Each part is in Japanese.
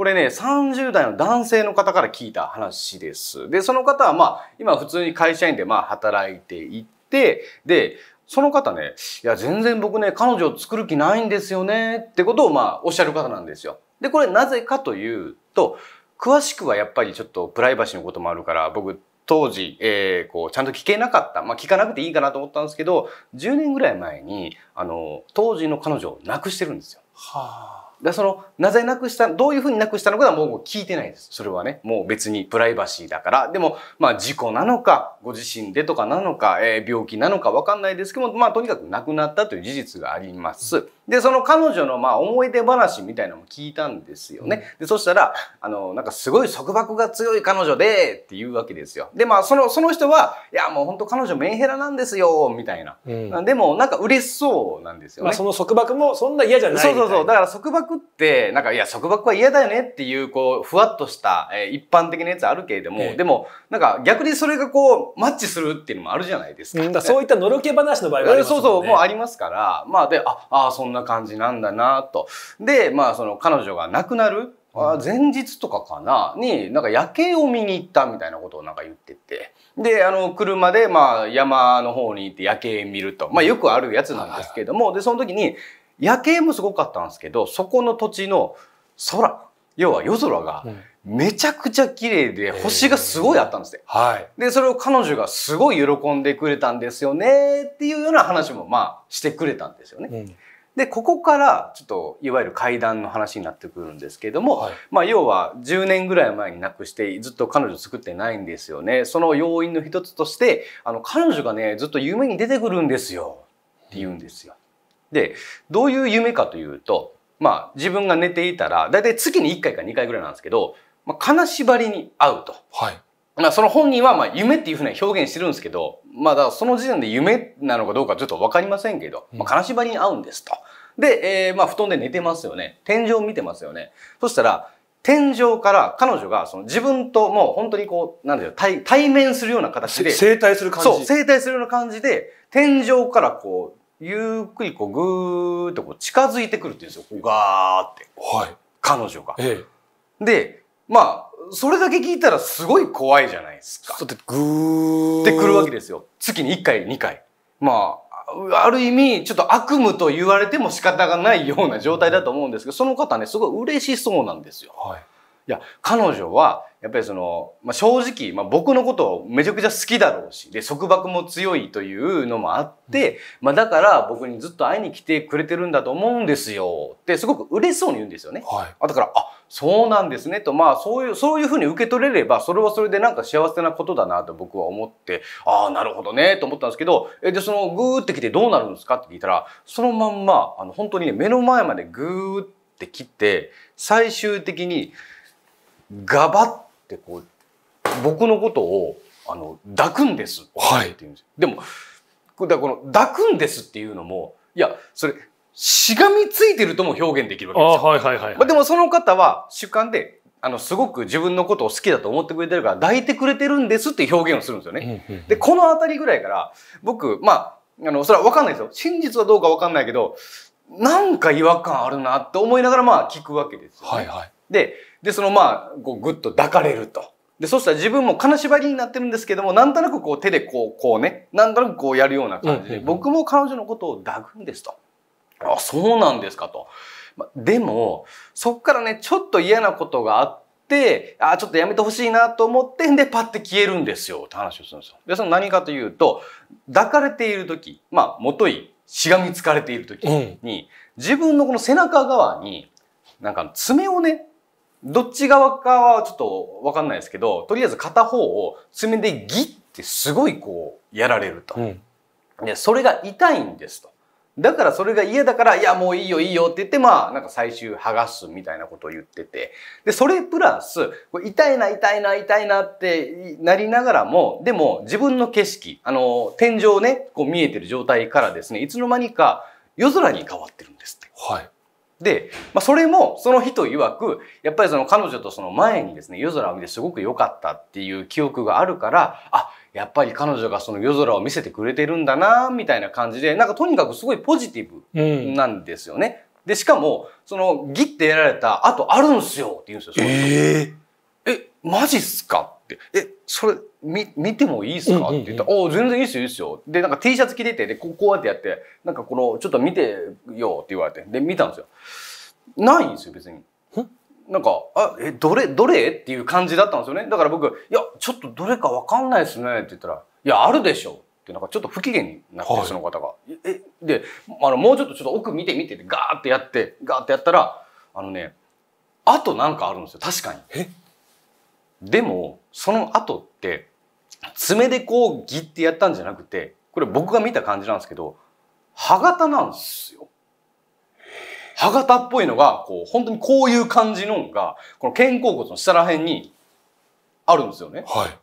これね、30代の男性の方から聞いた話です。で、その方はまあ、今普通に会社員でまあ働いていて、で、その方ね、いや、全然僕ね、彼女を作る気ないんですよね、ってことをまあ、おっしゃる方なんですよ。で、これなぜかというと、詳しくはやっぱりちょっとプライバシーのこともあるから、僕、当時、えー、こう、ちゃんと聞けなかった。まあ、聞かなくていいかなと思ったんですけど、10年ぐらい前に、あの、当時の彼女を亡くしてるんですよ。はあ。でそのなぜなくしたどういうふうになくしたのかはもう聞いてないですそれはねもう別にプライバシーだからでもまあ事故なのかご自身でとかなのか、えー、病気なのかわかんないですけどもまあとにかくなくなったという事実があります。で、その彼女のまあ思い出話みたいなのも聞いたんですよね。で、そしたら、あの、なんかすごい束縛が強い彼女で、っていうわけですよ。で、まあ、その、その人は、いや、もう本当彼女メンヘラなんですよ、みたいな。うん、でも、なんか嬉しそうなんですよね。まあ、その束縛もそんな嫌じゃないそうそうそう。だから束縛って、なんか、いや、束縛は嫌だよねっていう、こう、ふわっとした、えー、一般的なやつあるけれども、ええ、でも、なんか逆にそれがこう、マッチするっていうのもあるじゃないですか。うん、そういったのろけ話の場合は、ね、そうそう、もうありますから、まあ、で、あ、あ、そんなな感じなんだなと。で、まあその彼女が亡くなる前日とかかなになんか夜景を見に行ったみたいなことをなんか言っててであの車でまあ山の方に行って夜景見ると、まあ、よくあるやつなんですけどもでその時に夜景もすごかったんですけどそこの土地の空要は夜空がめちゃくちゃ綺麗で星がすごいあったんですよ。はい、でそれを彼女がすごい喜んでくれたんですよねっていうような話もまあしてくれたんですよね。うんでここからちょっといわゆる階段の話になってくるんですけれども、はい、まあ、要は10年ぐらい前になくしてずっと彼女作ってないんですよねその要因の一つとしてあの彼女がねずっと夢に出てくるんですよって言うんですよ。でどういう夢かというと、まあ、自分が寝ていたら大体月に1回か2回ぐらいなんですけど、まあ、金縛りに会うと。はいまあ、その本人はまあ夢っていうふうに表現してるんですけど、まあ、だその時点で夢なのかどうかちょっとわかりませんけど、まあ、金縛りに合うんですと。で、えー、まあ、布団で寝てますよね。天井を見てますよね。そしたら、天井から彼女がその自分ともう本当にこう、なんだよ、対、対面するような形で。生体する感じそう、生体するような感じで、天井からこう、ゆっくりこう、ぐーっとこう近づいてくるっていうんですよ。ガーって。はい。彼女が。ええ。で、まあ、それだけ聞いたらすごい怖いじゃないですか。だってーってくるわけですよ。月に1回、2回。まあ、ある意味、ちょっと悪夢と言われても仕方がないような状態だと思うんですけど、その方ね、すごい嬉しそうなんですよ。はいいや彼女はやっぱりその、まあ、正直、まあ、僕のことをめちゃくちゃ好きだろうしで束縛も強いというのもあって、うん、まあ、だから僕にずっと会いに来てくれてるんだと思うんですよってすごく嬉しそうに言うんですよね。はい、あだからあそうなんですねとまあそういうそういうふうに受け取れればそれはそれでなんか幸せなことだなと僕は思ってああなるほどねと思ったんですけどえでそのグーって来てどうなるんですかって聞いたらそのまんまあの本当に、ね、目の前までグーって来て最終的に。ガバってこう、僕のことを、あの、抱くんです。はい。って言うんですでも、だこの、抱くんですっていうのも、いや、それ、しがみついてるとも表現できるわけですよ。はいはいはい、はい、でもその方は主観で、あの、すごく自分のことを好きだと思ってくれてるから、抱いてくれてるんですって表現をするんですよね。で、このあたりぐらいから、僕、まあ、あの、それはわかんないですよ。真実はどうかわかんないけど、なんか違和感あるなって思いながら、まあ、聞くわけですよ、ね、はいはい。で、で、そのまあ、こうぐっと抱かれると。で、そしたら自分も金縛りになってるんですけども、なんとなくこう手でこう、こうね、なんとなくこうやるような感じで、僕も彼女のことを抱くんですと。あ、そうなんですかと。でも、そっからね、ちょっと嫌なことがあって、あ、ちょっとやめてほしいなと思って、で、パッて消えるんですよ、って話をするんですよ。で、その何かというと、抱かれている時、まあ、もとい、しがみつかれている時に、自分のこの背中側に、なんか爪をね、どっち側かはちょっとわかんないですけど、とりあえず片方を爪でギッてすごいこうやられると。うん、で、それが痛いんですと。だからそれが嫌だから、いやもういいよいいよって言って、まあなんか最終剥がすみたいなことを言ってて。で、それプラス、痛いな痛いな痛いなってなりながらも、でも自分の景色、あの、天井ね、こう見えてる状態からですね、いつの間にか夜空に変わってるんですって。はい。で、まあ、それもその人曰くやっぱりその彼女とその前にですね夜空を見てすごく良かったっていう記憶があるからあやっぱり彼女がその夜空を見せてくれてるんだなみたいな感じでなんかとにかくすごいポジティブなんですよね。うん、でしかもそのギッてやられた後あるんすよって言うんですよ。えーマジっすかって、え、それ、み、見てもいいっすかって言ったら、お全然いいっすよ、いいっすよ。で、なんか T シャツ着てて、で、こう、こうやってやって、なんかこの、ちょっと見てよって言われて、で、見たんですよ。ないんですよ、別に。なんか、あ、え、どれ、どれっていう感じだったんですよね。だから僕、いや、ちょっとどれかわかんないっすねって言ったら、いや、あるでしょ。ってなんかちょっと不機嫌になって、その方が。え、で、あの、もうちょっとちょっと奥見て見てってガーってやって、ガーってやったら、あのね、あとなんかあるんですよ、確かに。えでも、その後って、爪でこうギってやったんじゃなくて、これ僕が見た感じなんですけど、歯型なんですよ。歯型っぽいのが、こう、本当にこういう感じのが、この肩甲骨の下ら辺にあるんですよね。はい。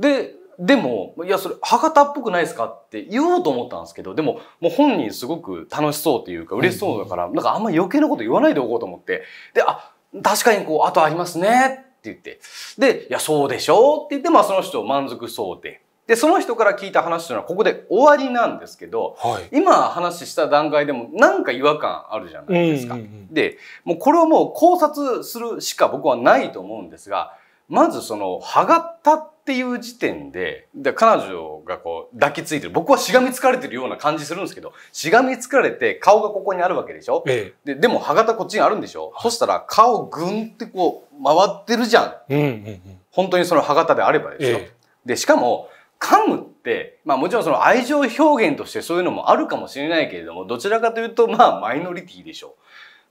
で、でも、いや、それ、歯型っぽくないですかって言おうと思ったんですけど、でも、もう本人すごく楽しそうというか、嬉しそうだから、うなんかあんま余計なこと言わないでおこうと思って、で、あ、確かにこう、あとありますねって言って。で、いや、そうでしょうって言って、まあその人満足そうで。で、その人から聞いた話というのはここで終わりなんですけど、はい、今話した段階でもなんか違和感あるじゃないですか。うんうんうん、で、もうこれはもう考察するしか僕はないと思うんですが、まずその、はがったっていう時点で、で彼女がこう抱きついてる。僕はしがみつかれてるような感じするんですけど、しがみつかれて顔がここにあるわけでしょ、ええ、ででも歯型こっちにあるんでしょ、はい、そしたら顔ぐんってこう回ってるじゃん。うんうんうん、本当にその歯型であればでしょ。え、で、しかも、噛むって、まあもちろんその愛情表現としてそういうのもあるかもしれないけれども、どちらかというとまあマイノリティでしょう。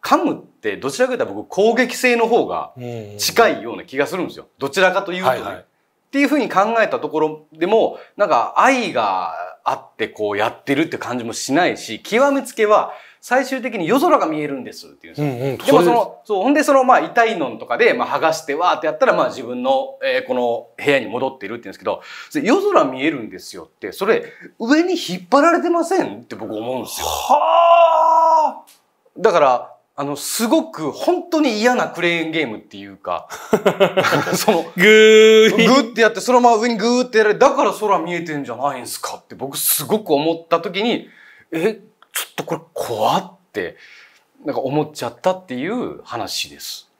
噛むってどちらかというと僕攻撃性の方が近いような気がするんですよ。どちらかというとね。はいはい、っていうふうに考えたところでも、なんか愛があってこうやってるって感じもしないし、極めつけは最終的に夜空が見えるんですっていうんですよ。うんうん、でもその、そう、ほんでそのまあ痛いのんとかでまあ剥がしてわーってやったらまあ自分の、えこの部屋に戻ってるって言うんですけど、夜空見えるんですよって、それ上に引っ張られてませんって僕思うんですよ。はあだから、あの、すごく本当に嫌なクレーンゲームっていうか、その、ぐー、ぐーってやって、そのまま上にぐーってやられ、だから空見えてんじゃないんすかって僕すごく思った時に、え、ちょっとこれ怖って、なんか思っちゃったっていう話です。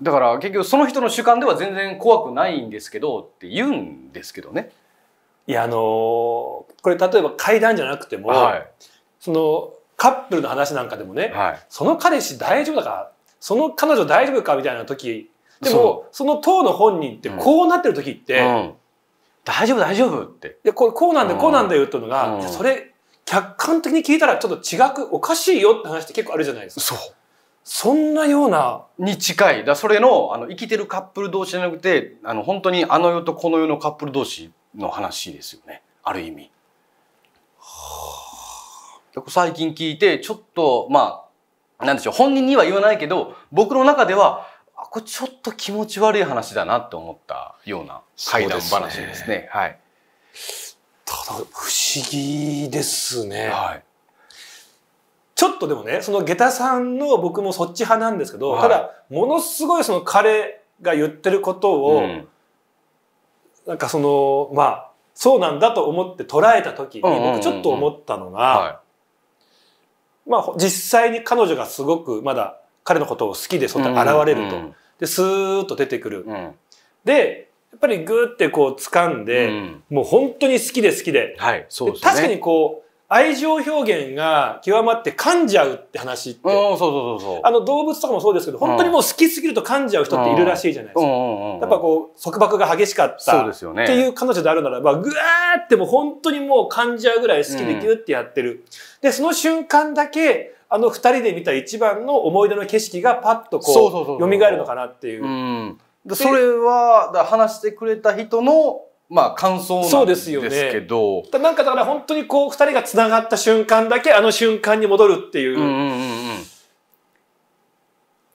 だから結局その人の主観では全然怖くないんですけどって言うんですけどね。いやあのー、これ例えば階段じゃなくても、はい、そのカップルの話なんかでもね、はい、その彼氏大丈夫だかその彼女大丈夫かみたいな時でもその当の本人ってこうなってる時って、うん、大丈夫大丈夫ってでここうなんだこうなんだよっていうのが、うん、それ客観的に聞いたらちょっと違くおかしいよって話って結構あるじゃないですか。そうそんなような。に近い。だそれの、あの、生きてるカップル同士じゃなくて、あの、本当にあの世とこの世のカップル同士の話ですよね。ある意味。最近聞いてちょっとまあなんでしょう本人には言わないけど僕の中ではあこれちょっと気持ち悪い話だなって思ったような怪談話ですね。すねはい、ただ不思議ですね。はいちょっとでもね、その下駄さんの僕もそっち派なんですけど、はい、ただ、ものすごいその彼が言ってることを、うん、なんかその、まあ、そうなんだと思って捉えた時に、僕ちょっと思ったのが、まあ、実際に彼女がすごくまだ彼のことを好きでそうやって現れると、うんうん、でスーッと出てくる、うん、でやっぱりグーってこう掴んで、うん、もう本当に好きで好きではいでね、確かにこう愛情表現が極まって噛んじゃうって話って。そうそうそうあの動物とかもそうですけど、本当にもう好きすぎると噛んじゃう人っているらしいじゃないですか。やっぱこう、束縛が激しかった。っていう彼女であるならば、ぐわーってもう本当にもう噛んじゃうぐらい好きでギュってやってる。で、その瞬間だけ、あの二人で見た一番の思い出の景色がパッとこう、蘇るのかなっていう。それは、話してくれた人のまあ感想なんですけど。ね、なんかだから本当にこう二人が繋がった瞬間だけあの瞬間に戻るっていう。うんうんうん、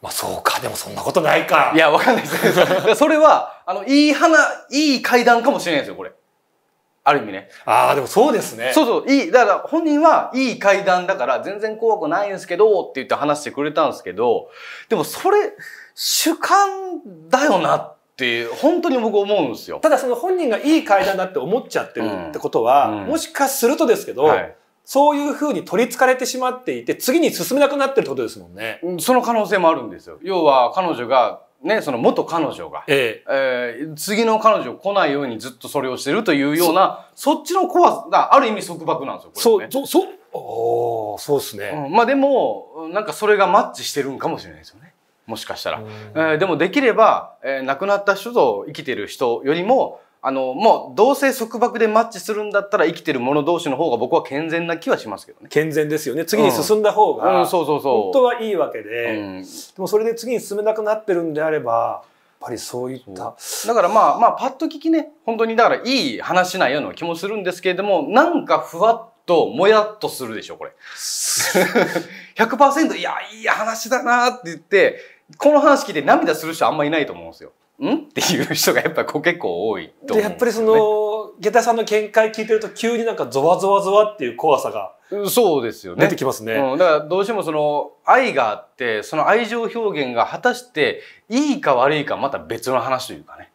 まあそうか、でもそんなことないか。いや、わかんないです。それは、あの、いい花、いい階段かもしれないですよ、これ。ある意味ね。ああ、でもそうですね。そうそう、いい、だから本人はいい階段だから全然怖くないんですけど、って言って話してくれたんですけど、でもそれ、主観だよなっって本当に僕思うんですよ。ただその本人がいい階段だって思っちゃってるってことは、うんもしかするとですけど、はい、そういうふうに取りつかれてしまっていて次に進めなくなってるってことですもんね。その可能性もあるんですよ。要は彼女がね、その元彼女が、えええー、次の彼女来ないようにずっとそれをしてるというようなそっちの怖さがある意味束縛なんですよこれ、ね、そうそうおそうですね、うん、まあでもなんかそれがマッチしてるんかもしれないですよねもしかしたら、えー、でもできれば、えー、亡くなった人と生きてる人よりもあのもう同性束縛でマッチするんだったら生きてる者同士の方が僕は健全な気はしますけどね健全ですよね次に進んだ方が、うんうん、そうそうそう本当はいいわけで、うん、でもそれで次に進めなくなってるんであればやっぱりそういっただからまあまあパッと聞きね本当にだからいい話なような気もするんですけれどもなんかふわっともやっとするでしょこれ100% いやいい話だなって言ってこの話聞いて涙する人あんまいないと思うんですよ。んっていう人がやっぱう結構多いと思うんですよ、ね、やっぱりその下駄さんの見解聞いてると急になんかゾワゾワゾワっていう怖さがそうですよね出てきますね、うん、だからどうしてもその愛があってその愛情表現が果たしていいか悪いかまた別の話というかね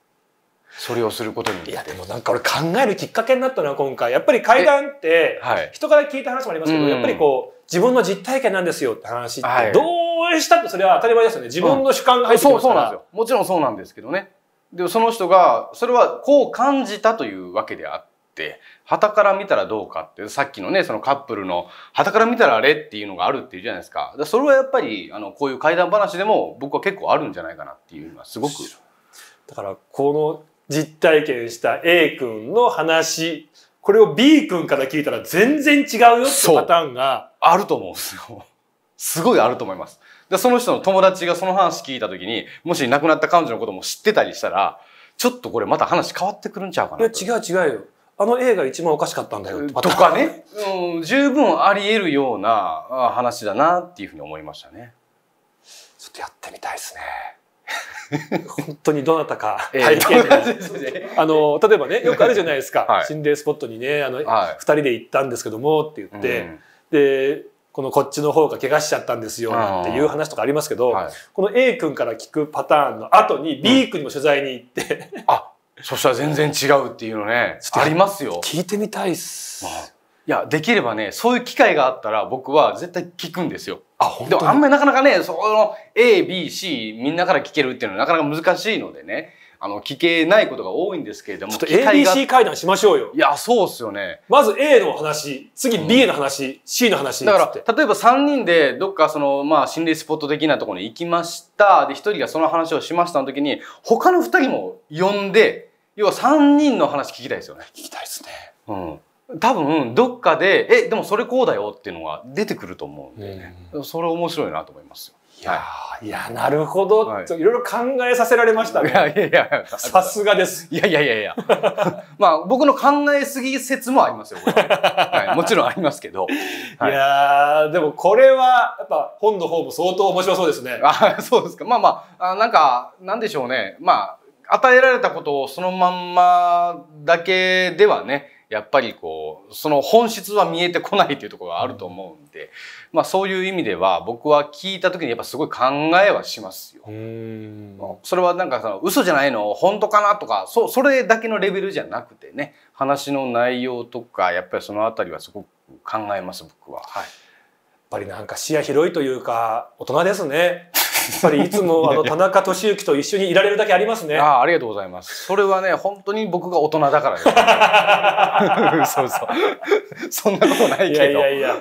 それをすることにいやでもなんか俺考えるきっかけになったな今回やっぱり階段って人から聞いた話もありますけど、やっぱりこう自分の実体験なんですよって話ってどうしたってそれは当たり前ですよね。自分の主観が入ってきますから、うん、そうそうなんですよ。もちろんそうなんですけどね。でもその人が、それはこう感じたというわけであって、旗から見たらどうかって、さっきのね、そのカップルの、旗から見たらあれっていうのがあるっていうじゃないですか。かそれはやっぱり、あの、こういう怪談話でも僕は結構あるんじゃないかなっていうのはすごく。だから、この実体験した A 君の話、これを B 君から聞いたら全然違うよってパターンが。あると思うんですよ。すごいあると思います。で、その人の友達がその話聞いた時に、もし亡くなった彼女のことも知ってたりしたら、ちょっとこれまた話変わってくるんちゃうかな。いや、違う違うよ。あの映画一番おかしかったんだよ。とかね。うん、十分あり得るような話だなっていうふうに思いましたね。ちょっとやってみたいですね。本当にどなたか体験で、あの例えばねよくあるじゃないですか、はい、心霊スポットにねあの、はい、2人で行ったんですけどもって言って、うん、でこのこっちの方が怪我しちゃったんですよっていう話とかありますけど、はい、この A 君から聞くパターンの後に B 君にも取材に行って、うん、あそしたら全然違うっていうのねありますよ聞いてみたいっす、まあ、いやできればねそういう機会があったら僕は絶対聞くんですよあ本当でもあんまりなかなかねその ABC みんなから聞けるっていうのはなかなか難しいのでねあの、聞けないことが多いんですけれども。ちょっと ABC 会談しましょうよ。いや、そうっすよね。まず A の話、次 B の話、うん、C の話。だから、例えば3人でどっかその、まあ、心霊スポット的なところに行きました。で、1人がその話をしましたの時に、他の2人も呼んで、要は3人の話聞きたいですよね。聞きたいですね。うん。多分どっかで「えでもそれこうだよ」っていうのが出てくると思うんで、ね、うん、それ面白いなと思いますよ。いや、い、やなるほど、はい、いろいろ考えさせられましたね。いやいやいや、さすがです。いやいやいやいや。まあ、僕の考えすぎ説もありますよ、は、はい。もちろんありますけど。はい、いやでもこれは、やっぱ本の方も相当面白そうですね。あそうですか。まあまあ、あなんか、なんでしょうね。まあ、与えられたことをそのまんまだけではね、やっぱりこうその本質は見えてこないというところがあると思うんで、うん、まあ、そういう意味では僕は聞いた時にやっぱすごい考えはしますよ。それはなんかその嘘じゃないの本当かなとかそそれだけのレベルじゃなくてね話の内容とかやっぱりその辺りはすごく考えます僕は。はい、やっぱりなんか視野広いというか大人ですね。やっぱりいつもあの田中俊之と一緒にいられるだけありますね。ああ、ありがとうございます。それはね、本当に僕が大人だから、ね、そうそう。そんなことないけど。いやいやいや。